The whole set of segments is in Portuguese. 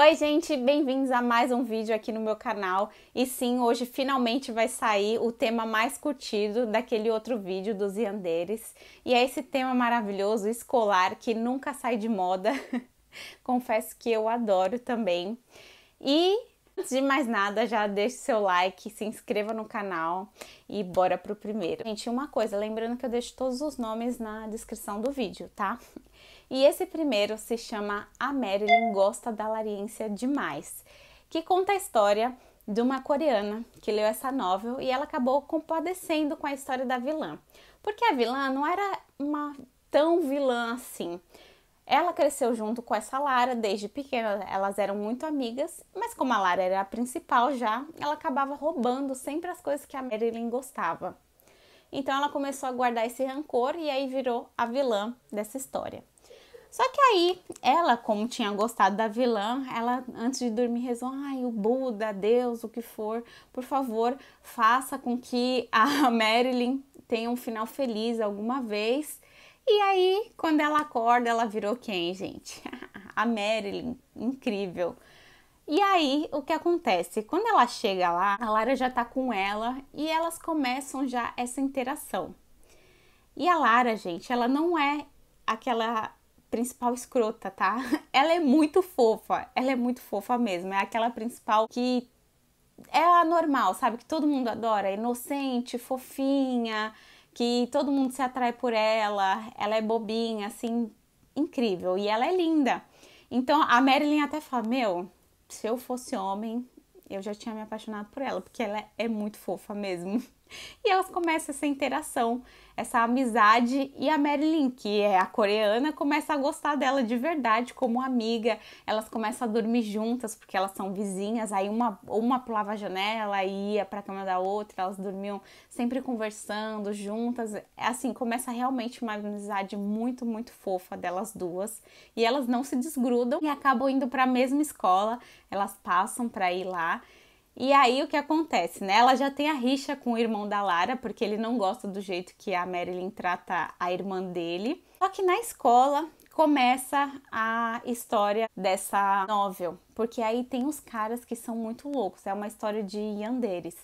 Oi, gente, bem-vindos a mais um vídeo aqui no meu canal. E sim, hoje finalmente vai sair o tema mais curtido daquele outro vídeo dos Yanderes. E é esse tema maravilhoso, escolar, que nunca sai de moda. Confesso que eu adoro também. E Antes de mais nada, já deixe seu like, se inscreva no canal e bora pro primeiro. Gente, uma coisa, lembrando que eu deixo todos os nomes na descrição do vídeo, tá? E esse primeiro se chama A Marilyn Gosta da Lariência Demais, que conta a história de uma coreana que leu essa novel e ela acabou compadecendo com a história da vilã. Porque a vilã não era uma tão vilã assim. Ela cresceu junto com essa Lara desde pequena, elas eram muito amigas, mas como a Lara era a principal já, ela acabava roubando sempre as coisas que a Marilyn gostava. Então ela começou a guardar esse rancor e aí virou a vilã dessa história. Só que aí, ela, como tinha gostado da vilã, ela antes de dormir rezou: ai, o Buda, Deus, o que for, por favor, faça com que a Marilyn tenha um final feliz alguma vez. E aí, quando ela acorda, ela virou quem, gente? a Marilyn, incrível. E aí, o que acontece? Quando ela chega lá, a Lara já tá com ela e elas começam já essa interação. E a Lara, gente, ela não é aquela principal escrota, tá? Ela é muito fofa, ela é muito fofa mesmo. É aquela principal que é a normal, sabe? Que todo mundo adora, inocente, fofinha, que todo mundo se atrai por ela. Ela é bobinha, assim, incrível. E ela é linda. Então a Marilyn até fala: Meu, se eu fosse homem, eu já tinha me apaixonado por ela, porque ela é muito fofa mesmo. E elas começam essa interação, essa amizade. E a Marilyn, que é a coreana, começa a gostar dela de verdade como amiga. Elas começam a dormir juntas porque elas são vizinhas. Aí uma, uma pulava a janela, ia para a cama da outra. Elas dormiam sempre conversando juntas. É assim, começa realmente uma amizade muito, muito fofa delas duas. E elas não se desgrudam e acabam indo para a mesma escola. Elas passam para ir lá. E aí o que acontece, né? Ela já tem a rixa com o irmão da Lara, porque ele não gosta do jeito que a Marilyn trata a irmã dele. Só que na escola começa a história dessa novel, porque aí tem os caras que são muito loucos, é uma história de yanderes.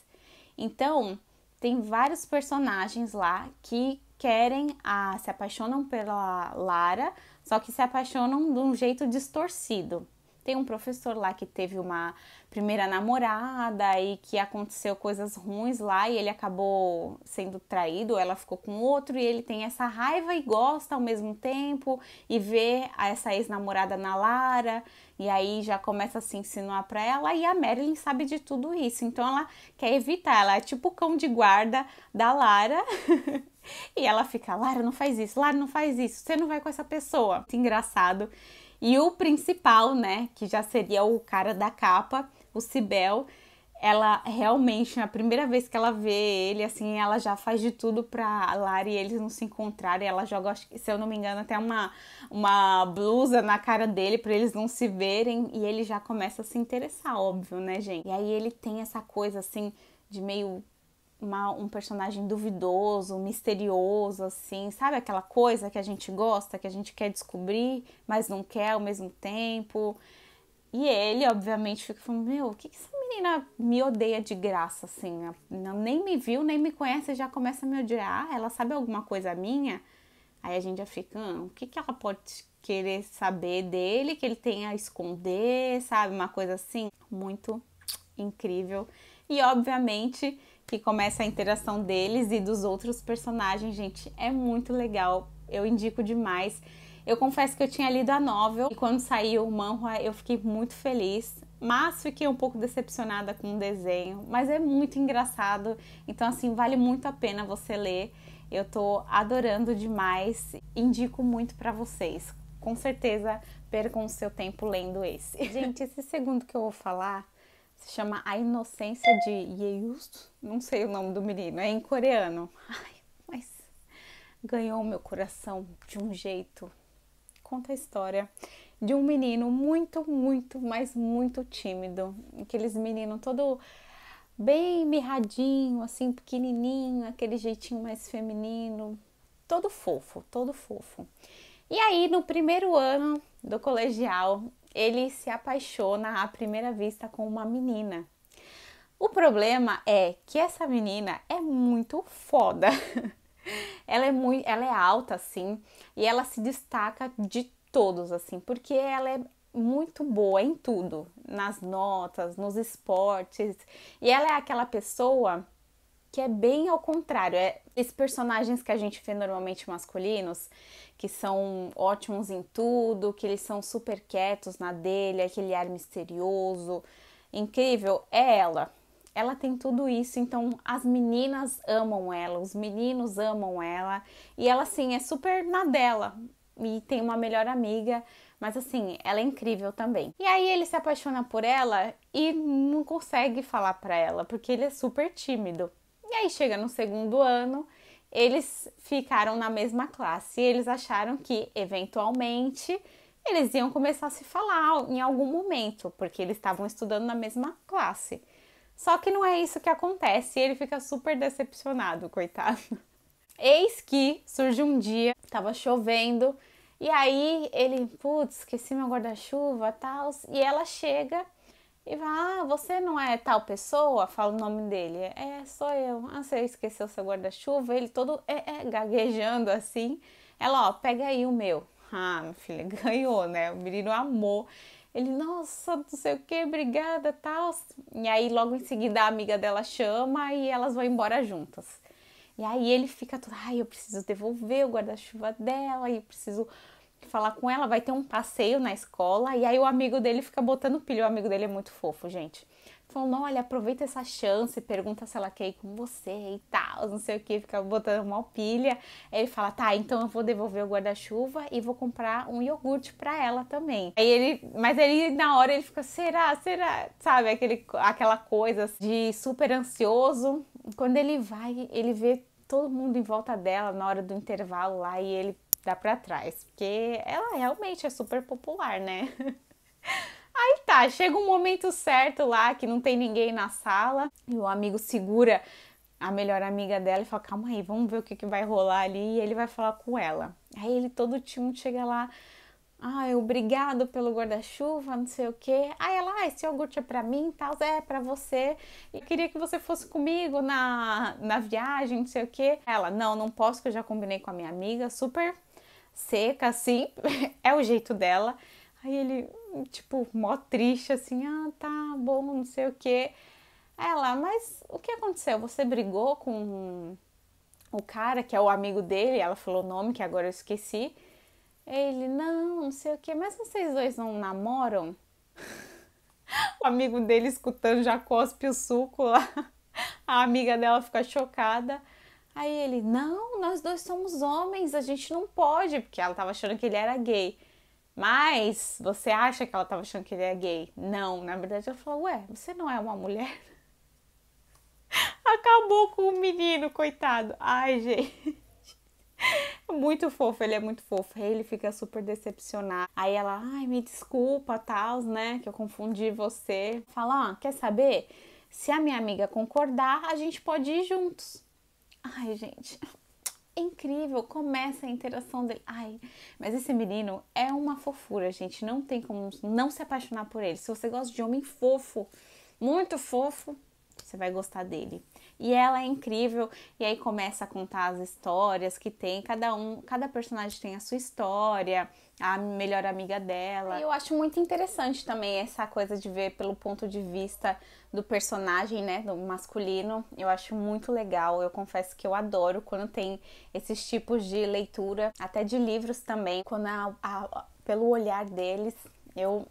Então, tem vários personagens lá que querem a se apaixonam pela Lara, só que se apaixonam de um jeito distorcido. Tem um professor lá que teve uma primeira namorada e que aconteceu coisas ruins lá e ele acabou sendo traído, ela ficou com outro e ele tem essa raiva e gosta ao mesmo tempo e vê essa ex-namorada na Lara e aí já começa a se insinuar para ela e a Marilyn sabe de tudo isso, então ela quer evitar, ela é tipo o cão de guarda da Lara. e ela fica, Lara, não faz isso, Lara, não faz isso, você não vai com essa pessoa. Muito engraçado e o principal, né, que já seria o cara da capa, o Cibel, ela realmente, na primeira vez que ela vê ele, assim, ela já faz de tudo pra Lara e eles não se encontrarem. Ela joga, se eu não me engano, até uma, uma blusa na cara dele para eles não se verem. E ele já começa a se interessar, óbvio, né, gente? E aí ele tem essa coisa, assim, de meio uma, um personagem duvidoso, misterioso, assim, sabe aquela coisa que a gente gosta, que a gente quer descobrir, mas não quer ao mesmo tempo. E ele, obviamente, fica falando: Meu, o que, que essa menina me odeia de graça, assim? Não, nem me viu, nem me conhece, já começa a me odiar. Ela sabe alguma coisa minha? Aí a gente já fica: ah, O que, que ela pode querer saber dele, que ele tem a esconder, sabe? Uma coisa assim, muito incrível. E obviamente que começa a interação deles e dos outros personagens, gente, é muito legal. Eu indico demais. Eu confesso que eu tinha lido a novel e quando saiu o manhua eu fiquei muito feliz, mas fiquei um pouco decepcionada com o desenho, mas é muito engraçado. Então assim, vale muito a pena você ler. Eu tô adorando demais. Indico muito para vocês. Com certeza percam o seu tempo lendo esse. Gente, esse segundo que eu vou falar se chama A Inocência de Yeust, não sei o nome do menino, é em coreano. Ai, mas ganhou meu coração de um jeito. Conta a história de um menino muito, muito, mas muito tímido. Aqueles meninos todo bem mirradinho, assim, pequenininho, aquele jeitinho mais feminino, todo fofo, todo fofo. E aí, no primeiro ano do colegial, ele se apaixona à primeira vista com uma menina. O problema é que essa menina é muito foda. ela é muito, ela é alta assim, e ela se destaca de todos assim, porque ela é muito boa em tudo, nas notas, nos esportes, e ela é aquela pessoa que é bem ao contrário. É, esses personagens que a gente vê normalmente masculinos, que são ótimos em tudo, que eles são super quietos na dele, aquele ar misterioso, incrível, é ela. Ela tem tudo isso, então as meninas amam ela, os meninos amam ela, e ela assim é super na dela. E tem uma melhor amiga, mas assim, ela é incrível também. E aí ele se apaixona por ela e não consegue falar para ela, porque ele é super tímido. E aí chega no segundo ano, eles ficaram na mesma classe e eles acharam que eventualmente eles iam começar a se falar em algum momento, porque eles estavam estudando na mesma classe. Só que não é isso que acontece e ele fica super decepcionado, coitado. Eis que surge um dia, tava chovendo, e aí ele, putz, esqueci meu guarda-chuva, tal, e ela chega e fala: Ah, você não é tal pessoa? Fala o nome dele. É, sou eu. Ah, você esqueceu seu guarda-chuva? Ele todo é, é, gaguejando assim. Ela, ó, pega aí o meu. Ah, filha, ganhou, né? O menino amou. Ele, nossa, não sei o que, obrigada, tal. E aí, logo em seguida, a amiga dela chama e elas vão embora juntas. E aí ele fica todo, ai, eu preciso devolver o guarda-chuva dela, eu preciso falar com ela, vai ter um passeio na escola e aí o amigo dele fica botando pilha. O amigo dele é muito fofo, gente. Falando, olha, aproveita essa chance, pergunta se ela quer ir com você e tal, não sei o que, fica botando mal pilha. Aí ele fala, tá, então eu vou devolver o guarda-chuva e vou comprar um iogurte pra ela também. Aí ele, mas ele na hora ele fica, será, será, sabe, aquele, aquela coisa de super ansioso. Quando ele vai, ele vê todo mundo em volta dela na hora do intervalo lá e ele dá pra trás, porque ela realmente é super popular, né? Aí tá, chega um momento certo lá que não tem ninguém na sala e o amigo segura a melhor amiga dela e fala: Calma aí, vamos ver o que, que vai rolar ali. E ele vai falar com ela. Aí ele todo time chega lá: Ai, obrigado pelo guarda-chuva, não sei o que Aí ela: ah, Esse iogurte é pra mim, tal, é pra você. E queria que você fosse comigo na, na viagem, não sei o que Ela: Não, não posso, que eu já combinei com a minha amiga. Super seca, assim, é o jeito dela. Aí ele, tipo, mó triste, assim, ah, tá bom, não sei o quê. Ela, mas o que aconteceu? Você brigou com o cara que é o amigo dele? Ela falou o nome que agora eu esqueci. Ele, não, não sei o quê, mas vocês dois não namoram? o amigo dele escutando já cospe o suco lá. A amiga dela fica chocada. Aí ele, não, nós dois somos homens, a gente não pode, porque ela tava achando que ele era gay. Mas você acha que ela tava achando que ele é gay? Não, na verdade ela falou, ué, você não é uma mulher? Acabou com o menino, coitado. Ai, gente. Muito fofo, ele é muito fofo. Aí ele fica super decepcionado. Aí ela, ai, me desculpa, tal, né? Que eu confundi você. Fala, ó, quer saber? Se a minha amiga concordar, a gente pode ir juntos. Ai, gente, é incrível, começa a interação dele. Ai, mas esse menino é uma fofura, gente. Não tem como não se apaixonar por ele. Se você gosta de homem fofo, muito fofo, você vai gostar dele e ela é incrível. E aí começa a contar as histórias que tem, cada um, cada personagem tem a sua história, a melhor amiga dela. Eu acho muito interessante também essa coisa de ver pelo ponto de vista do personagem, né, do masculino. Eu acho muito legal. Eu confesso que eu adoro quando tem esses tipos de leitura, até de livros também, quando a, a, pelo olhar deles, eu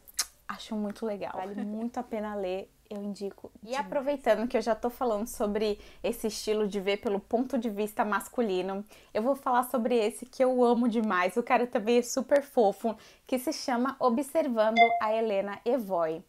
acho muito legal. Vale muito a pena ler eu indico. E aproveitando que eu já tô falando sobre esse estilo de ver pelo ponto de vista masculino, eu vou falar sobre esse que eu amo demais. O cara também é super fofo, que se chama Observando a Helena Evoy.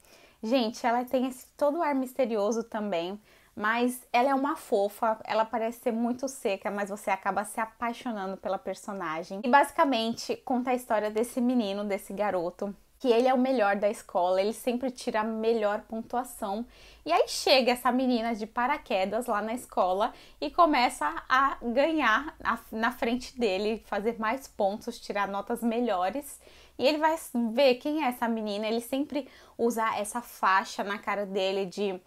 Gente, ela tem esse todo o ar misterioso também, mas ela é uma fofa, ela parece ser muito seca, mas você acaba se apaixonando pela personagem. E basicamente conta a história desse menino, desse garoto, que ele é o melhor da escola, ele sempre tira a melhor pontuação. E aí chega essa menina de paraquedas lá na escola e começa a ganhar na frente dele, fazer mais pontos, tirar notas melhores. E ele vai ver quem é essa menina, ele sempre usa essa faixa na cara dele de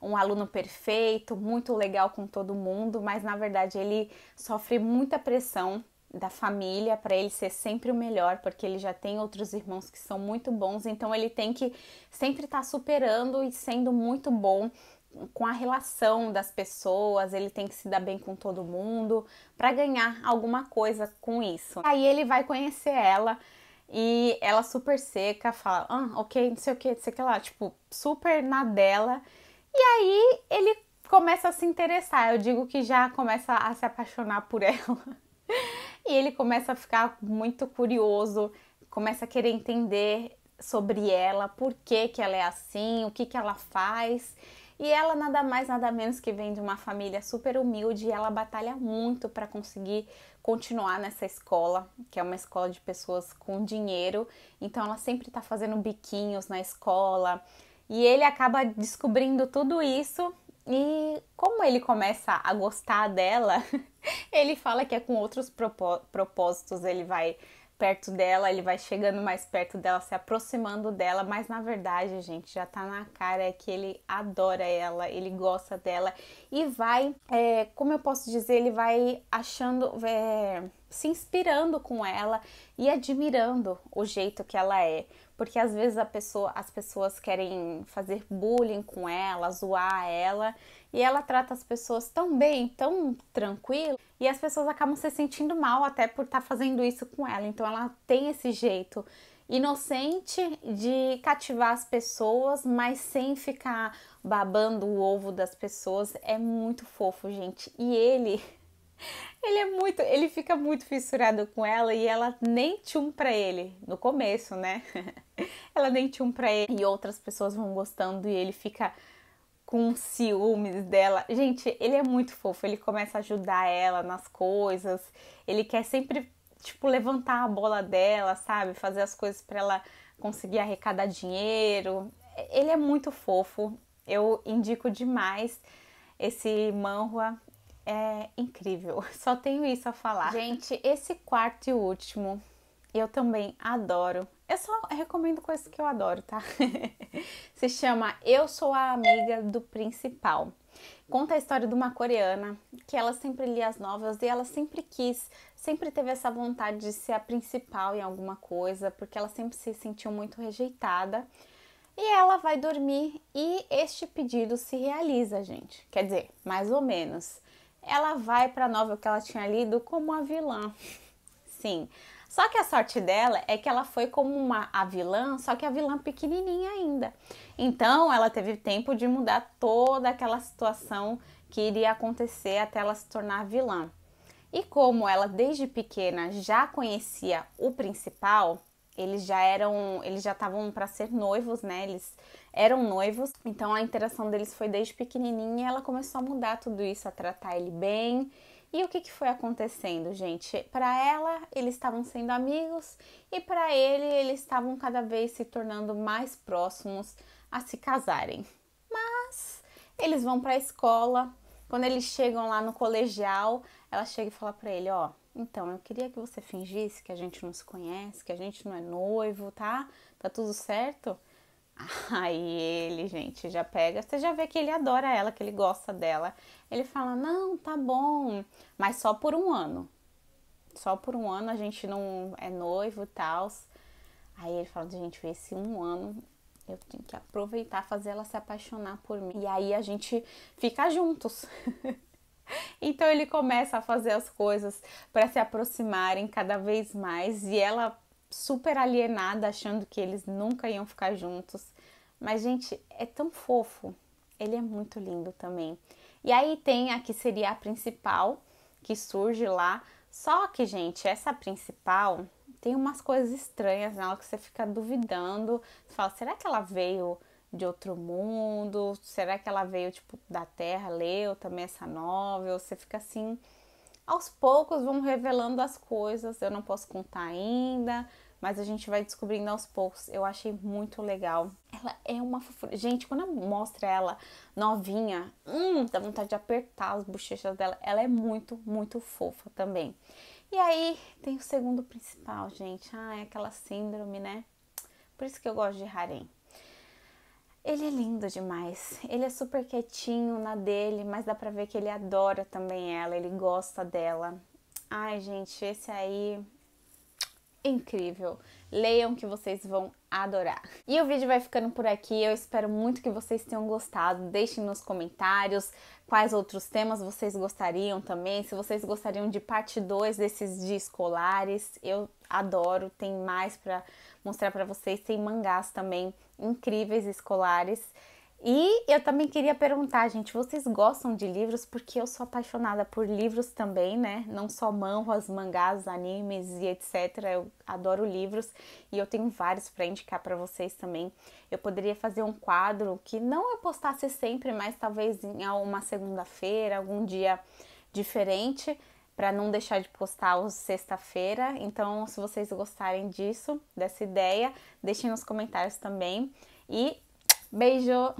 um aluno perfeito, muito legal com todo mundo, mas na verdade ele sofre muita pressão da família para ele ser sempre o melhor, porque ele já tem outros irmãos que são muito bons, então ele tem que sempre estar tá superando e sendo muito bom com a relação das pessoas, ele tem que se dar bem com todo mundo para ganhar alguma coisa com isso. Aí ele vai conhecer ela e ela super seca, fala, ah, ok, não sei o que, não sei o que lá, tipo, super na dela. E aí ele começa a se interessar, eu digo que já começa a se apaixonar por ela. E ele começa a ficar muito curioso, começa a querer entender sobre ela, por que, que ela é assim, o que, que ela faz. E ela nada mais nada menos que vem de uma família super humilde e ela batalha muito para conseguir continuar nessa escola, que é uma escola de pessoas com dinheiro. Então ela sempre está fazendo biquinhos na escola. E ele acaba descobrindo tudo isso e como ele começa a gostar dela, ele fala que é com outros propósitos, ele vai perto dela, ele vai chegando mais perto dela, se aproximando dela, mas na verdade, gente, já tá na cara é que ele adora ela, ele gosta dela e vai, é, como eu posso dizer, ele vai achando, é, se inspirando com ela e admirando o jeito que ela é porque às vezes pessoa, as pessoas querem fazer bullying com ela, zoar ela, e ela trata as pessoas tão bem, tão tranquilo, e as pessoas acabam se sentindo mal até por estar tá fazendo isso com ela. Então ela tem esse jeito inocente de cativar as pessoas, mas sem ficar babando o ovo das pessoas. É muito fofo, gente. E ele ele é muito, ele fica muito fissurado com ela e ela nem tchum pra ele no começo, né? ela nem tchum pra ele e outras pessoas vão gostando e ele fica com ciúmes dela. Gente, ele é muito fofo, ele começa a ajudar ela nas coisas, ele quer sempre tipo levantar a bola dela, sabe? Fazer as coisas para ela conseguir arrecadar dinheiro. Ele é muito fofo. Eu indico demais esse manhua é incrível. Só tenho isso a falar. Gente, esse quarto e último eu também adoro. Eu só recomendo coisas que eu adoro, tá? Se chama Eu Sou a Amiga do Principal. Conta a história de uma coreana que ela sempre lia as novelas e ela sempre quis, sempre teve essa vontade de ser a principal em alguma coisa, porque ela sempre se sentiu muito rejeitada. E ela vai dormir e este pedido se realiza, gente. Quer dizer, mais ou menos ela vai para a novel que ela tinha lido como a vilã. Sim. Só que a sorte dela é que ela foi como uma a vilã, só que a vilã pequenininha ainda. Então, ela teve tempo de mudar toda aquela situação que iria acontecer até ela se tornar vilã. E como ela desde pequena já conhecia o principal, eles já eram, eles já estavam para ser noivos, né? Eles eram noivos. Então a interação deles foi desde pequenininha e ela começou a mudar tudo isso, a tratar ele bem. E o que, que foi acontecendo, gente? Para ela, eles estavam sendo amigos e para ele, eles estavam cada vez se tornando mais próximos a se casarem. Mas eles vão para a escola. Quando eles chegam lá no colegial, ela chega e fala para ele, ó, oh, então, eu queria que você fingisse que a gente não se conhece, que a gente não é noivo, tá? Tá tudo certo? Aí ele, gente, já pega, você já vê que ele adora ela, que ele gosta dela. Ele fala: "Não, tá bom, mas só por um ano. Só por um ano a gente não é noivo e tal". Aí ele fala: "Gente, esse um ano eu tenho que aproveitar, fazer ela se apaixonar por mim. E aí a gente fica juntos". Então ele começa a fazer as coisas para se aproximarem cada vez mais e ela super alienada achando que eles nunca iam ficar juntos. Mas gente, é tão fofo. Ele é muito lindo também. E aí tem a que seria a principal que surge lá, só que, gente, essa principal tem umas coisas estranhas nela que você fica duvidando. Você fala, será que ela veio de outro mundo? Será que ela veio tipo da Terra, leu também essa novela? Você fica assim, aos poucos vão revelando as coisas. Eu não posso contar ainda, mas a gente vai descobrindo aos poucos. Eu achei muito legal. Ela é uma fofura. Gente, quando mostra ela novinha, hum, dá vontade de apertar as bochechas dela. Ela é muito, muito fofa também. E aí tem o segundo principal, gente. Ah, é aquela síndrome, né? Por isso que eu gosto de harem. Ele é lindo demais. Ele é super quietinho na dele, mas dá pra ver que ele adora também ela, ele gosta dela. Ai, gente, esse aí é incrível. Leiam que vocês vão adorar. E o vídeo vai ficando por aqui. Eu espero muito que vocês tenham gostado. Deixem nos comentários quais outros temas vocês gostariam também, se vocês gostariam de parte 2 desses de escolares. Eu adoro, tem mais para mostrar para vocês, tem mangás também incríveis escolares. E eu também queria perguntar, gente, vocês gostam de livros? Porque eu sou apaixonada por livros também, né? Não só manhwas, mangás, animes e etc. Eu adoro livros e eu tenho vários para indicar para vocês também. Eu poderia fazer um quadro que não eu postasse sempre, mas talvez em uma segunda-feira, algum dia diferente, para não deixar de postar os sexta-feira. Então, se vocês gostarem disso, dessa ideia, deixem nos comentários também. E Beijo!